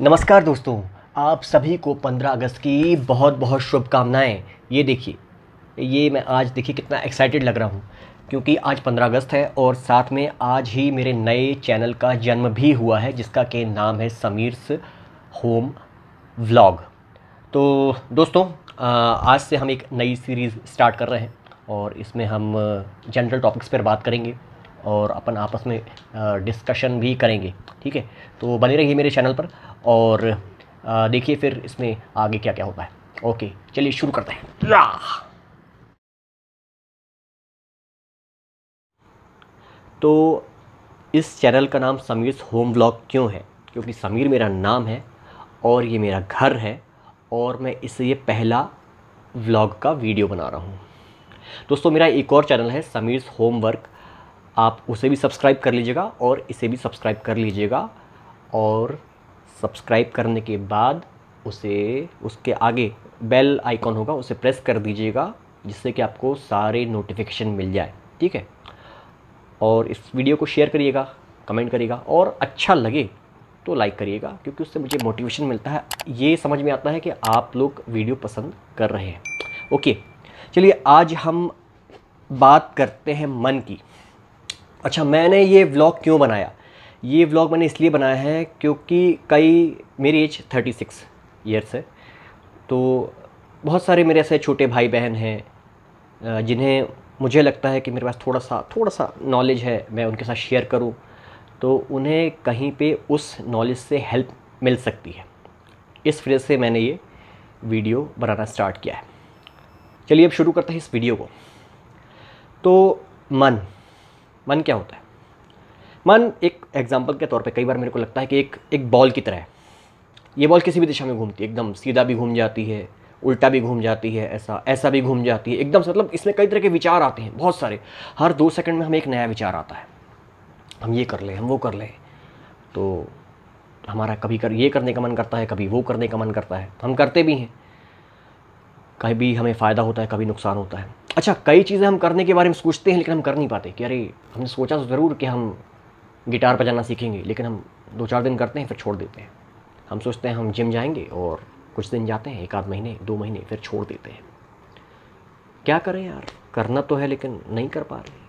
नमस्कार दोस्तों आप सभी को 15 अगस्त की बहुत बहुत शुभकामनाएं ये देखिए ये मैं आज देखिए कितना एक्साइटेड लग रहा हूँ क्योंकि आज 15 अगस्त है और साथ में आज ही मेरे नए चैनल का जन्म भी हुआ है जिसका के नाम है समीर्स होम व्लॉग तो दोस्तों आज से हम एक नई सीरीज़ स्टार्ट कर रहे हैं और इसमें हम जनरल टॉपिक्स पर बात करेंगे और अपन आपस में डिस्कशन भी करेंगे ठीक है तो बने रहिए मेरे चैनल पर और देखिए फिर इसमें आगे क्या क्या होता है ओके चलिए शुरू करते हैं तो इस चैनल का नाम समीर होम ब्लॉग क्यों है क्योंकि समीर मेरा नाम है और ये मेरा घर है और मैं ये पहला व्लॉग का वीडियो बना रहा हूँ दोस्तों मेरा एक और चैनल है समीर्स होमवर्क आप उसे भी सब्सक्राइब कर लीजिएगा और इसे भी सब्सक्राइब कर लीजिएगा और सब्सक्राइब करने के बाद उसे उसके आगे बेल आइकॉन होगा उसे प्रेस कर दीजिएगा जिससे कि आपको सारे नोटिफिकेशन मिल जाए ठीक है और इस वीडियो को शेयर करिएगा कमेंट करिएगा और अच्छा लगे तो लाइक करिएगा क्योंकि उससे मुझे मोटिवेशन मिलता है ये समझ में आता है कि आप लोग वीडियो पसंद कर रहे हैं ओके चलिए आज हम बात करते हैं मन की अच्छा मैंने ये व्लॉग क्यों बनाया ये व्लॉग मैंने इसलिए बनाया है क्योंकि कई मेरी एज थर्टी सिक्स ईयर्स है तो बहुत सारे मेरे ऐसे छोटे भाई बहन हैं जिन्हें मुझे लगता है कि मेरे पास थोड़ा सा थोड़ा सा नॉलेज है मैं उनके साथ शेयर करूं तो उन्हें कहीं पे उस नॉलेज से हेल्प मिल सकती है इस वजह से मैंने ये वीडियो बनाना स्टार्ट किया है चलिए अब शुरू करते हैं इस वीडियो को तो मन मन क्या होता है मान एक एग्जाम्पल के तौर पर कई बार मेरे को लगता है कि एक एक बॉल की तरह है ये बॉल किसी भी दिशा में घूमती है एकदम सीधा भी घूम जाती है उल्टा भी घूम जाती है ऐसा ऐसा भी घूम जाती है एकदम से मतलब इसमें कई तरह के विचार आते हैं बहुत सारे हर दो सेकंड में हमें एक नया विचार आता है हम ये कर लें हम वो कर लें तो हमारा कभी कर ये करने का मन करता है कभी वो करने का मन करता है हम करते भी हैं कभी हमें फ़ायदा होता है कभी नुकसान होता है अच्छा कई चीज़ें हम करने के बारे में सोचते हैं लेकिन हम कर नहीं पाते कि अरे हमने सोचा तो ज़रूर कि हम गिटार बजाना सीखेंगे लेकिन हम दो चार दिन करते हैं फिर छोड़ देते हैं हम सोचते हैं हम जिम जाएंगे और कुछ दिन जाते हैं एक आध महीने दो महीने फिर छोड़ देते हैं क्या करें यार करना तो है लेकिन नहीं कर पा रहे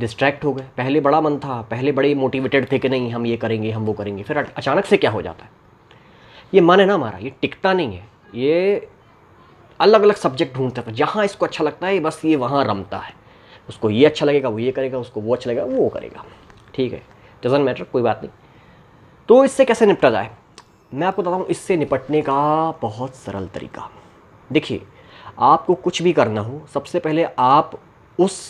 डिस्ट्रैक्ट हो गए पहले बड़ा मन था पहले बड़े मोटिवेटेड थे कि नहीं हम ये करेंगे हम वो करेंगे फिर अचानक से क्या हो जाता है ये मन है ना हमारा ये टिकता नहीं है ये अलग अलग सब्जेक्ट ढूंढता है जहाँ इसको अच्छा लगता है बस ये वहाँ रमता है उसको ये अच्छा लगेगा वो ये करेगा उसको वो अच्छा लगेगा वो करेगा ठीक है डजेंट मैटर कोई बात नहीं तो इससे कैसे निपटा जाए मैं आपको बताता हूँ इससे निपटने का बहुत सरल तरीका देखिए आपको कुछ भी करना हो सबसे पहले आप उस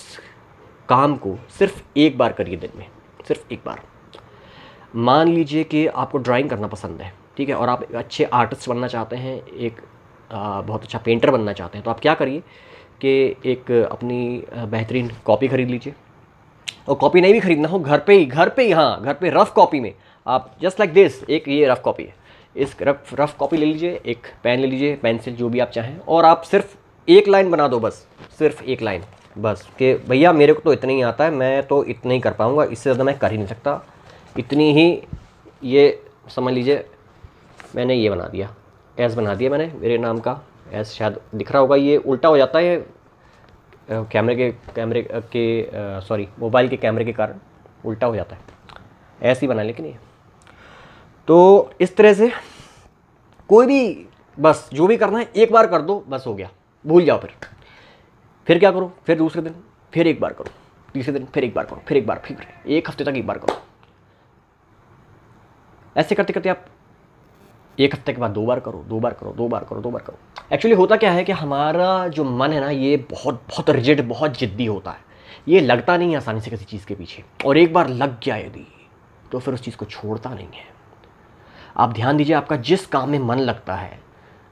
काम को सिर्फ एक बार करिए दिन में सिर्फ एक बार मान लीजिए कि आपको ड्राइंग करना पसंद है ठीक है और आप अच्छे आर्टिस्ट बनना चाहते हैं एक आ, बहुत अच्छा पेंटर बनना चाहते हैं तो आप क्या करिए कि एक अपनी बेहतरीन कॉपी ख़रीद लीजिए और कॉपी नहीं भी खरीदना हो घर पे ही घर पे ही हाँ घर पे रफ़ कॉपी में आप जस्ट लाइक दिस एक ये रफ़ कॉपी है इस रफ रफ कॉपी ले लीजिए एक पेन ले लीजिए पेंसिल जो भी आप चाहें और आप सिर्फ एक लाइन बना दो बस सिर्फ एक लाइन बस कि भैया मेरे को तो इतना ही आता है मैं तो इतना ही कर पाऊँगा इससे ज़्यादा मैं कर ही नहीं सकता इतनी ही ये समझ लीजिए मैंने ये बना दिया एस बना दिया मैंने मेरे नाम का एस शायद दिख रहा होगा ये उल्टा हो जाता है कैमरे के कैमरे के सॉरी मोबाइल के कैमरे के कारण उल्टा हो जाता है ऐसे ही बना लेकिन ये तो इस तरह से कोई भी बस जो भी करना है एक बार कर दो बस हो गया भूल जाओ फिर फिर क्या करो फिर दूसरे दिन फिर एक बार करो तीसरे दिन फिर एक बार करो फिर एक बार फिर एक हफ्ते तक एक बार करो ऐसे करते करते आप एक हफ्ते के बाद दो बार करो दो बार करो दो बार करो दो बार करो एक्चुअली होता क्या है कि हमारा जो मन है ना ये बहुत बहुत रिजिड बहुत ज़िद्दी होता है ये लगता नहीं है आसानी से किसी चीज़ के पीछे और एक बार लग गया यदि तो फिर उस चीज़ को छोड़ता नहीं है आप ध्यान दीजिए आपका जिस काम में मन लगता है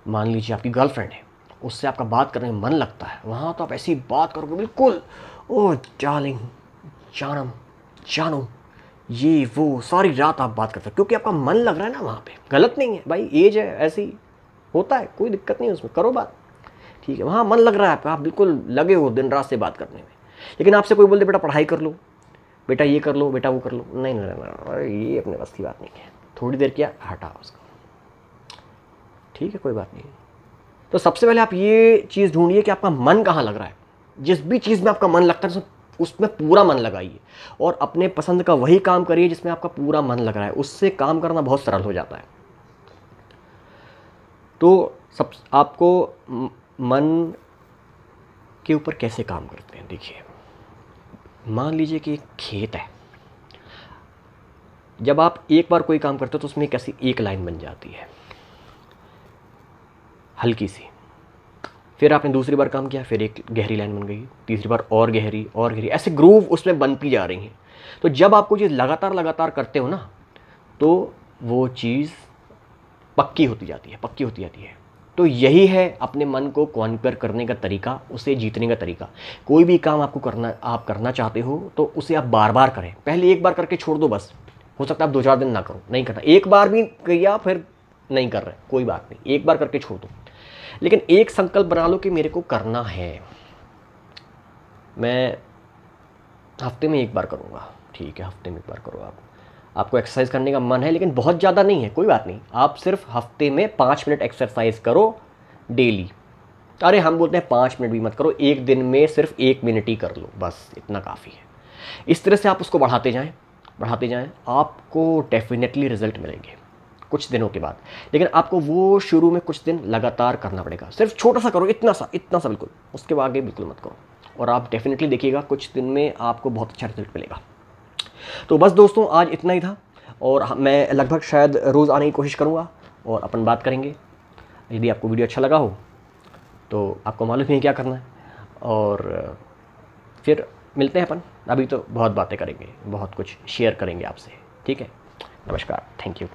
मान लीजिए आपकी गर्लफ्रेंड है उससे आपका बात करने में मन लगता है वहाँ तो आप ऐसी बात करोगे बिल्कुल ओ चालिंग जानम जानो ये वो सारी रात आप बात कर सकते हो क्योंकि आपका मन लग रहा है ना वहाँ पे गलत नहीं है भाई एज है ऐसी होता है कोई दिक्कत नहीं उसमें करो बात ठीक है वहाँ मन लग रहा है आप बिल्कुल लगे हो दिन रात से बात करने में लेकिन आपसे कोई बोल दे बेटा पढ़ाई कर लो बेटा ये कर लो बेटा वो कर लो नहीं नहीं नहीं ये अपने बस की बात नहीं है थोड़ी देर किया हटा उसको ठीक है कोई बात नहीं तो सबसे पहले आप ये चीज़ ढूंढिए कि आपका मन कहाँ लग रहा है जिस भी चीज़ में आपका मन लगता है उसमें पूरा मन लगाइए और अपने पसंद का वही काम करिए जिसमें आपका पूरा मन लग रहा है उससे काम करना बहुत सरल हो जाता है तो सब आपको मन के ऊपर कैसे काम करते हैं देखिए मान लीजिए कि एक खेत है जब आप एक बार कोई काम करते हो तो उसमें कैसी एक लाइन बन जाती है हल्की सी फिर आपने दूसरी बार काम किया फिर एक गहरी लाइन बन गई तीसरी बार और गहरी और गहरी ऐसे ग्रूव उसमें बनती जा रही हैं तो जब आपको चीज़ लगातार लगातार करते हो ना तो वो चीज़ पक्की होती जाती है पक्की होती जाती है तो यही है अपने मन को कॉन्क्वर करने का तरीका उसे जीतने का तरीका कोई भी काम आपको करना आप करना चाहते हो तो उसे आप बार बार करें पहले एक बार करके छोड़ दो बस हो सकता है आप दो चार दिन ना करो नहीं करना एक बार भी किया फिर नहीं कर रहे कोई बात नहीं एक बार करके छोड़ दो लेकिन एक संकल्प बना लो कि मेरे को करना है मैं हफ्ते में एक बार करूँगा ठीक है हफ्ते में एक बार करो आप आपको एक्सरसाइज करने का मन है लेकिन बहुत ज़्यादा नहीं है कोई बात नहीं आप सिर्फ हफ्ते में पाँच मिनट एक्सरसाइज करो डेली अरे हम बोलते हैं पाँच मिनट भी मत करो एक दिन में सिर्फ एक मिनट ही कर लो बस इतना काफ़ी है इस तरह से आप उसको बढ़ाते जाएं बढ़ाते जाएं आपको डेफिनेटली रिजल्ट मिलेंगे कुछ दिनों के बाद लेकिन आपको वो शुरू में कुछ दिन लगातार करना पड़ेगा सिर्फ छोटा सा करो इतना सा इतना सा बिल्कुल उसके बाद आगे बिल्कुल मत करो और आप डेफिनेटली देखिएगा कुछ दिन में आपको बहुत अच्छा रिजल्ट मिलेगा तो बस दोस्तों आज इतना ही था और मैं लगभग शायद रोज़ आने की कोशिश करूँगा और अपन बात करेंगे यदि आपको वीडियो अच्छा लगा हो तो आपको मालूम ही क्या करना है और फिर मिलते हैं अपन अभी तो बहुत बातें करेंगे बहुत कुछ शेयर करेंगे आपसे ठीक है नमस्कार थैंक यू